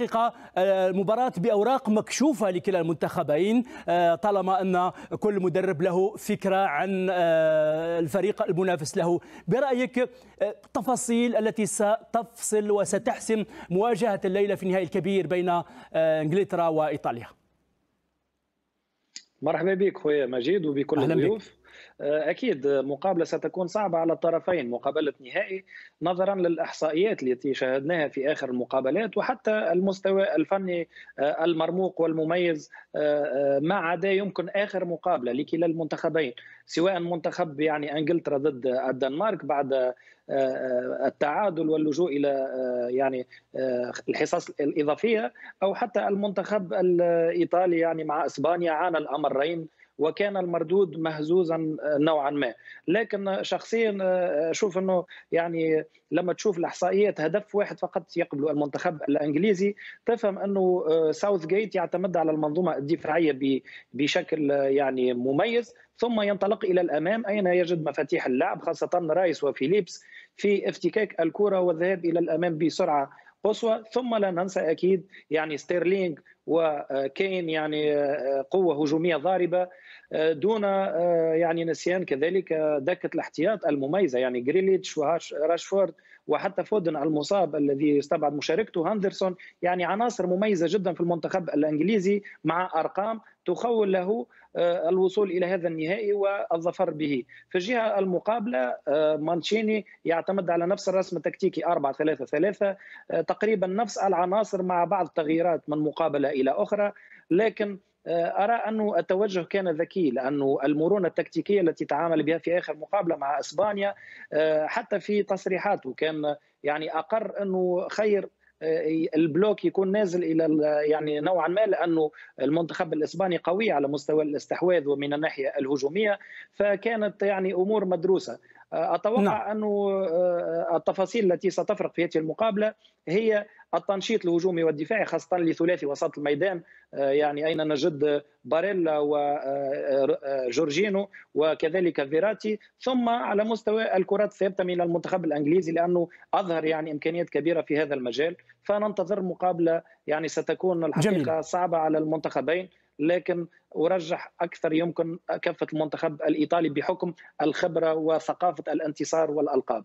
حقيقة آه، مباراة بأوراق مكشوفة لكلا المنتخبين آه، طالما أن كل مدرب له فكرة عن آه، الفريق المنافس له برأيك التفاصيل التي ستفصل وستحسم مواجهة الليلة في النهائي الكبير بين إنجلترا وإيطاليا مرحبا بك خويا مجيد وبكل الضيوف آه، اكيد مقابله ستكون صعبه على الطرفين مقابله نهائي نظرا للاحصائيات التي شاهدناها في اخر المقابلات وحتى المستوى الفني آه، المرموق والمميز آه، ما عدا يمكن اخر مقابله لكلا المنتخبين سواء منتخب يعني انجلترا ضد الدنمارك بعد التعادل واللجوء الى يعني الحصص الاضافيه او حتى المنتخب الايطالي يعني مع اسبانيا عانى الامرين وكان المردود مهزوزا آه، نوعا ما لكن شخصيا آه، اشوف انه يعني لما تشوف الاحصائيات هدف واحد فقط يقبله المنتخب الانجليزي تفهم انه آه، ساوث جيت يعتمد على المنظومه الدفاعيه بشكل يعني مميز ثم ينطلق الى الامام اين يجد مفاتيح اللعب خاصه رايس وفيليبس في افتكاك الكره والذهاب الى الامام بسرعه قصوى ثم لا ننسى اكيد يعني ستيرلينج وكين آه، يعني آه، قوه هجوميه ضاربه آه، دون يعني نسيان كذلك دكه الاحتياط المميزه يعني جريليتش وراشفورد وحتى فودن المصاب الذي استبعد مشاركته هاندرسون يعني عناصر مميزه جدا في المنتخب الانجليزي مع ارقام تخول له آه، الوصول الى هذا النهائي والظفر به في الجهه المقابله آه، مانشيني يعتمد على نفس الرسم التكتيكي 4 3 3 تقريبا نفس العناصر مع بعض التغييرات من مقابله الى اخرى لكن آه، ارى انه التوجه كان ذكي لانه المرونه التكتيكيه التي تعامل بها في اخر مقابله مع اسبانيا حتى في تصريحاته كان يعني اقر انه خير البلوك يكون نازل الى يعني نوعا ما لانه المنتخب الاسباني قوي على مستوى الاستحواذ ومن الناحيه الهجوميه فكانت يعني امور مدروسه اتوقع نعم. انه التفاصيل التي ستفرق في هذه المقابله هي التنشيط الهجومي والدفاعي خاصه لثلاثي وسط الميدان آه، يعني اين نجد باريلا وجورجينو آه، آه، وكذلك فيراتي ثم على مستوى الكرات الثابته من المنتخب الانجليزي لانه اظهر يعني امكانيات كبيره في هذا المجال فننتظر مقابله يعني ستكون الحقيقه جميل. صعبه على المنتخبين لكن ارجح اكثر يمكن كفه المنتخب الايطالي بحكم الخبره وثقافه الانتصار والالقاب